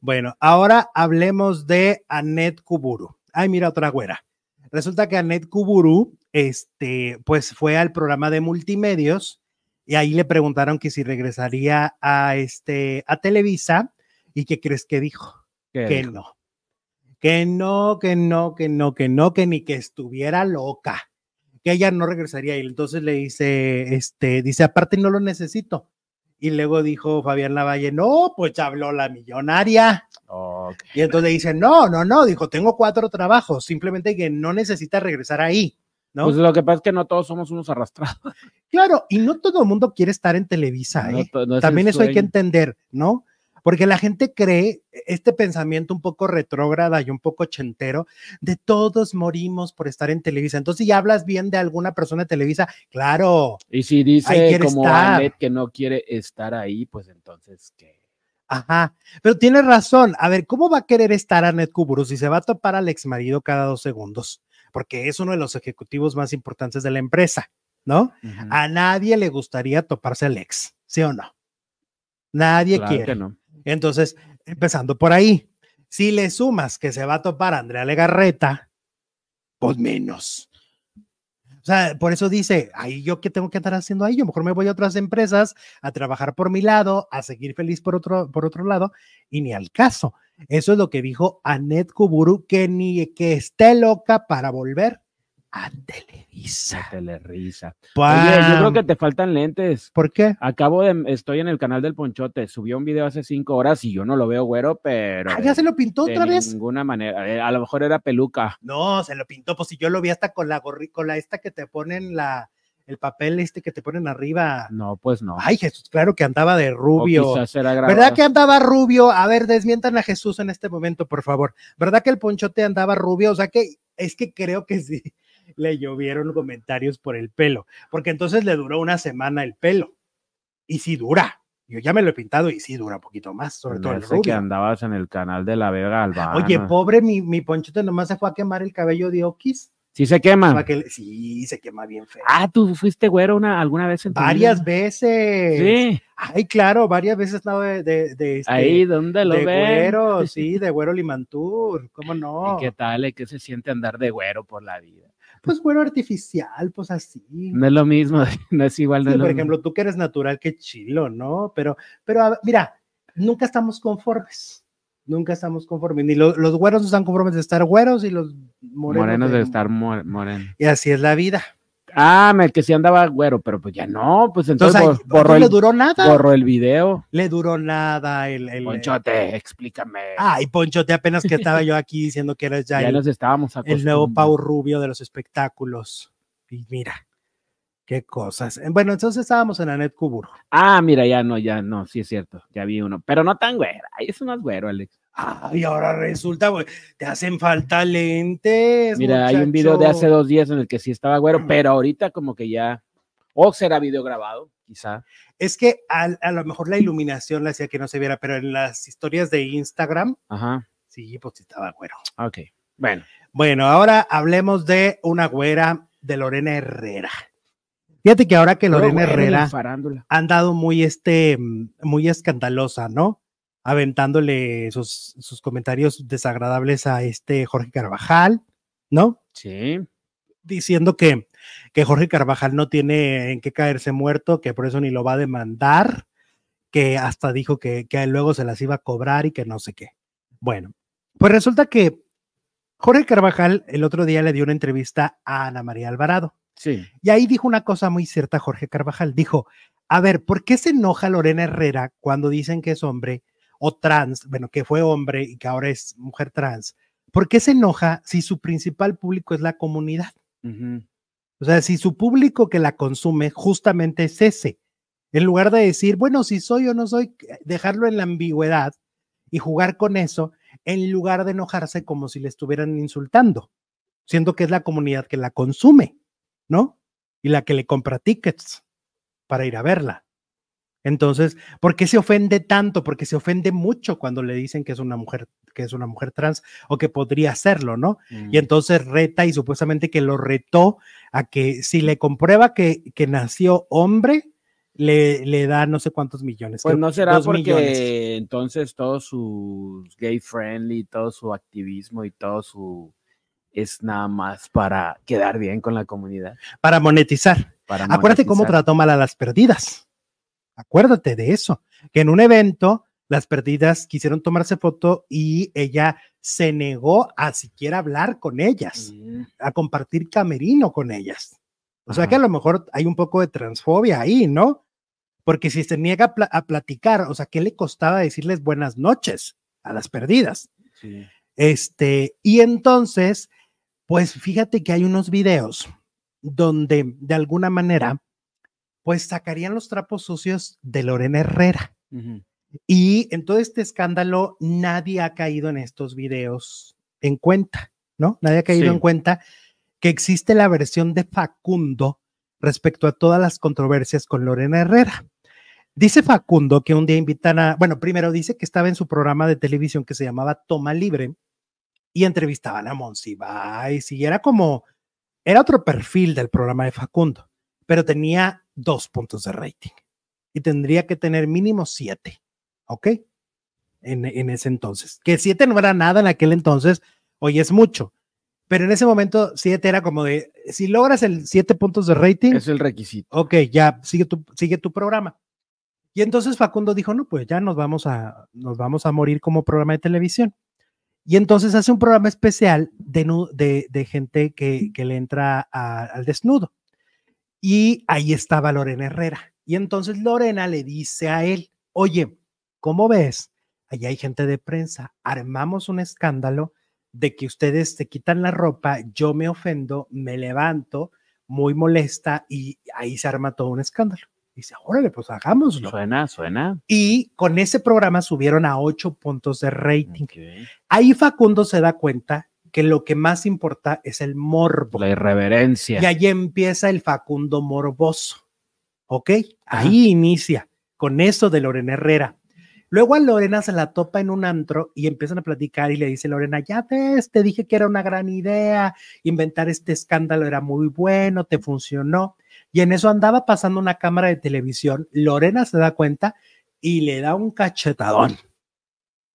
Bueno, ahora hablemos de Anet Kuburu. Ay, mira, otra güera. Resulta que Anet Kuburu, este, pues fue al programa de multimedios y ahí le preguntaron que si regresaría a, este, a Televisa y qué crees que dijo. que no. Que no, que no, que no, que no, que ni que estuviera loca que ella no regresaría y entonces le dice, este, dice, aparte no lo necesito, y luego dijo Fabián Lavalle, no, pues ya habló la millonaria. Y entonces dice, no, no, no, dijo, tengo cuatro trabajos, simplemente que no necesita regresar ahí. ¿no? Pues lo que pasa es que no todos somos unos arrastrados. Claro, y no todo el mundo quiere estar en Televisa. ¿eh? También eso hay que entender, ¿no? porque la gente cree este pensamiento un poco retrógrada y un poco chentero, de todos morimos por estar en Televisa. Entonces, si hablas bien de alguna persona de Televisa, claro. Y si dice como Anet que no quiere estar ahí, pues entonces ¿qué? Ajá, pero tiene razón. A ver, ¿cómo va a querer estar Anet Kuburu si se va a topar al ex marido cada dos segundos? Porque es uno de los ejecutivos más importantes de la empresa, ¿no? A nadie le gustaría toparse al ex, ¿sí o no? Nadie quiere. no. Entonces, empezando por ahí, si le sumas que se va a topar Andrea Legarreta, pues menos. O sea, por eso dice, ahí yo qué tengo que estar haciendo ahí, yo mejor me voy a otras empresas a trabajar por mi lado, a seguir feliz por otro, por otro lado, y ni al caso. Eso es lo que dijo Anet Kuburu, que ni que esté loca para volver a Televisa. A risa Oye, yo creo que te faltan lentes. ¿Por qué? Acabo de, estoy en el canal del Ponchote, subió un video hace cinco horas y yo no lo veo güero, pero. Ah, ya se lo pintó otra vez. De ninguna manera, eh, a lo mejor era peluca. No, se lo pintó, pues si yo lo vi hasta con la gorri, con la esta que te ponen la, el papel este que te ponen arriba. No, pues no. Ay, Jesús, claro que andaba de rubio. O quizás era ¿Verdad que andaba rubio? A ver, desmientan a Jesús en este momento, por favor. ¿Verdad que el ponchote andaba rubio? O sea que es que creo que sí le llovieron comentarios por el pelo, porque entonces le duró una semana el pelo. Y si dura. Yo ya me lo he pintado y sí dura un poquito más, sobre todo el rubio. que andabas en el canal de la Vega Alba. Oye, pobre, mi, mi ponchote nomás se fue a quemar el cabello de Oquis. Sí se quema. sí, se quema bien feo. Ah, tú fuiste güero una, alguna vez en tu Varias veces. Sí. Ay, claro, varias veces nada de, de, de este, Ahí, ¿dónde lo de güero, sí, de güero Limantur, ¿cómo no? ¿Y qué tal? ¿Qué se siente andar de güero por la vida? pues güero artificial, pues así. No es lo mismo, no es igual. de por ejemplo, tú que eres natural, qué chilo, ¿no? Pero, pero mira, nunca estamos conformes. Nunca estamos conformes. Ni los güeros no están conformes de estar güeros y los morenos, de, estar morenos. Y así es la vida. Ah, me, que sí andaba güero, pero pues ya no, pues entonces, borró le duró nada. Borró el video. Le duró nada el, Ponchote, explícame. Ah, y Ponchote apenas que estaba yo aquí diciendo que eres ya, ya nos estábamos el nuevo Pau Rubio de los espectáculos. Y mira. Qué cosas. Eh, bueno, entonces estábamos en Anet Kubur. Ah, mira, ya no, ya no, sí es cierto, ya vi uno, pero no tan güero. Ay, eso no es güero, Alex. Ay, ahora resulta, güey, te hacen falta lentes. Mira, hay un video de hace dos días en el que sí estaba güero, mm. pero ahorita como que ya, o será video grabado, quizá. Es que a lo mejor la iluminación la hacía que no se viera, pero en las historias de Instagram, Ajá. sí, pues estaba güero. Ok, bueno. Bueno, ahora hablemos de una güera de Lorena Herrera. Fíjate que ahora que Lorena Herrera han dado andado muy, este, mm, muy escandalosa, ¿no? Aventándole sus, sus comentarios desagradables a este Jorge Carvajal, ¿no? Sí. Diciendo que, que Jorge Carvajal no tiene en qué caerse muerto, que por eso ni lo va a demandar, que hasta dijo que, que luego se las iba a cobrar y que no sé qué. Bueno, pues resulta que Jorge Carvajal el otro día le dio una entrevista a Ana María Alvarado. Y ahí dijo una cosa muy cierta Jorge Carvajal. Dijo, a ver, ¿por qué se enoja Lorena Herrera cuando dicen que es hombre o trans, bueno, que fue hombre y que ahora es mujer trans? ¿Por qué se enoja si su principal público es la comunidad? O sea, si su público que la consume justamente es ese, en lugar de decir, bueno, si soy o no soy, eh, dejarlo en la ambigüedad y jugar con eso, en lugar de enojarse como si le estuvieran insultando, siendo que es la comunidad que la consume. ¿no? Y la que le compra tickets para ir a verla. Entonces, ¿por qué se ofende tanto? Porque se ofende mucho cuando le dicen que es una mujer, que es una mujer trans o que podría serlo, ¿no? Y mm. entonces reta y supuestamente que lo retó a que si le comprueba que, que nació hombre, le, da no sé cuántos millones. Pues no será porque entonces todo su gay friendly, todo su activismo y todo su es nada más para quedar bien con la comunidad. Para monetizar. Acuérdate cómo trató mal a las perdidas. Acuérdate de eso, que en un evento las perdidas quisieron tomarse foto y ella se negó a siquiera hablar con ellas, mm. a compartir camerino con ellas. O sea que a lo mejor hay un poco de transfobia ahí, ¿no? Porque si se niega a, platicar, o sea, ¿qué le costaba decirles buenas noches a las perdidas? Este, y entonces pues fíjate que hay unos videos donde de alguna manera, pues sacarían los trapos sucios de Lorena Herrera. Y en todo este escándalo, nadie ha caído en estos videos en cuenta, ¿no? Nadie ha caído en cuenta que existe la versión de Facundo respecto a todas las controversias con Lorena Herrera. Dice Facundo que un día invitan a, bueno, primero dice que estaba en su programa de televisión que se llamaba Toma Libre, y entrevistaban a Monsiváis y era como, era otro perfil del programa de Facundo, pero tenía dos puntos de rating y tendría que tener mínimo siete, ¿ok? En, ese entonces, que siete no era nada en aquel entonces, hoy es mucho, pero en ese momento siete era como de, si logras el siete puntos de rating. Es el requisito. Ok, ya, sigue tu, sigue tu programa. Y entonces Facundo dijo, no, pues ya nos vamos a, nos vamos a morir como programa de televisión. Y entonces hace un programa especial de, gente que, le entra al desnudo. Y ahí estaba Lorena Herrera. Y entonces Lorena le dice a él, oye, ¿cómo ves? Allá hay gente de prensa, armamos un escándalo de que ustedes te quitan la ropa, yo me ofendo, me levanto, muy molesta y ahí se arma todo un escándalo. Dice, órale, pues hagámoslo. Suena, suena. Y con ese programa subieron a ocho puntos de rating. Ahí Facundo se da cuenta que lo que más importa es el morbo. La irreverencia. Y ahí empieza el Facundo morboso. ¿Ok? Ahí inicia con eso de Lorena Herrera. Luego a Lorena se la topa en un antro y empiezan a platicar y le dice Lorena, ya ves, te dije que era una gran idea, inventar este escándalo era muy bueno, te funcionó. Y en eso andaba pasando una cámara de televisión, Lorena se da cuenta y le da un cachetadón.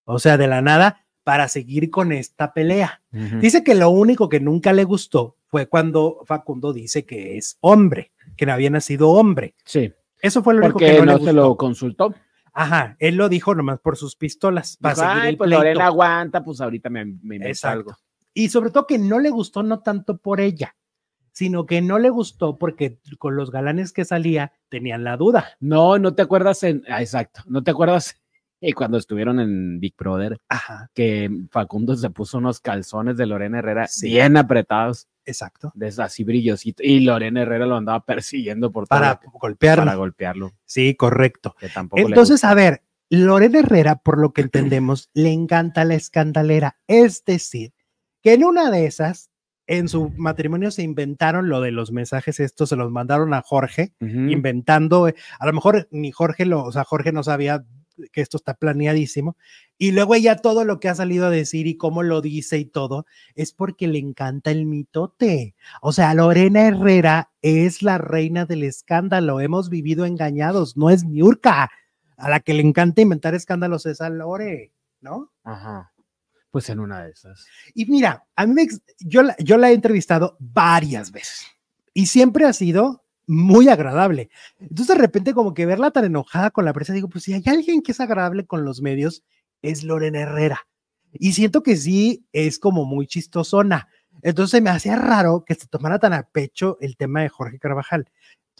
O sea, de la nada, para seguir con esta pelea. Dice que lo único que nunca le gustó fue cuando Facundo dice que es hombre, que no había nacido hombre. Sí. Eso fue lo único que no, se lo consultó. Ajá, él lo dijo nomás por sus pistolas. Ay, pues Lorena aguanta, pues ahorita me, me algo. Y sobre todo que no le gustó no tanto por ella, sino que no le gustó porque con los galanes que salía tenían la duda. No, no te acuerdas en, ah, exacto, no te acuerdas y eh, cuando estuvieron en Big Brother, que Facundo se puso unos calzones de Lorena Herrera bien apretados. Exacto. Desde así brillosito. Y Lorena Herrera lo andaba persiguiendo por Para todo golpearlo. Para golpearlo. Sí, correcto. Entonces, a ver, Lorena Herrera, por lo que entendemos, le encanta la escandalera. Es decir, que en una de esas en su matrimonio se inventaron lo de los mensajes estos, se los mandaron a Jorge, inventando, eh, a lo mejor ni Jorge lo, o sea, Jorge no sabía que esto está planeadísimo. Y luego ya todo lo que ha salido a decir y cómo lo dice y todo es porque le encanta el mitote. O sea, Lorena Herrera es la reina del escándalo. Hemos vivido engañados, no es urca, A la que le encanta inventar escándalos es a Lore, ¿no? Ajá pues en una de esas. Y mira, a mí yo, yo la he entrevistado varias veces y siempre ha sido muy agradable. Entonces de repente como que verla tan enojada con la prensa, digo, pues si hay alguien que es agradable con los medios, es Lorena Herrera. Y siento que sí, es como muy chistosona. Entonces me hacía raro que se tomara tan a pecho el tema de Jorge Carvajal.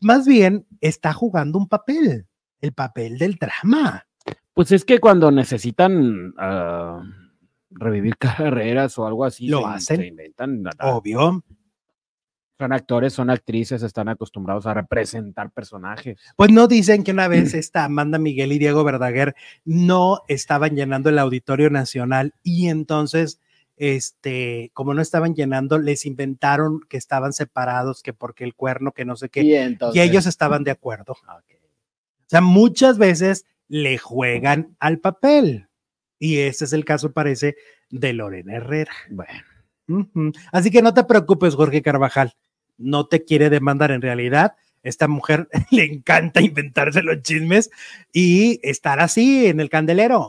Más bien está jugando un papel, el papel del drama. Pues es que cuando necesitan ah, revivir carreras o algo así. Lo hacen. inventan. Obvio. Son actores, son actrices, están acostumbrados a representar personajes. Pues no dicen que una vez esta Amanda Miguel y Diego Verdaguer no estaban llenando el Auditorio Nacional y entonces, este, como no estaban llenando, les inventaron que estaban separados, que porque el cuerno, que no sé qué. Y, ellos estaban de acuerdo. O sea, muchas veces le juegan al papel. Y ese es el caso, parece, de Lorena Herrera. Bueno. Así que no te preocupes, Jorge Carvajal. No te quiere demandar en realidad. Esta mujer le encanta inventarse los chismes y estar así en el candelero.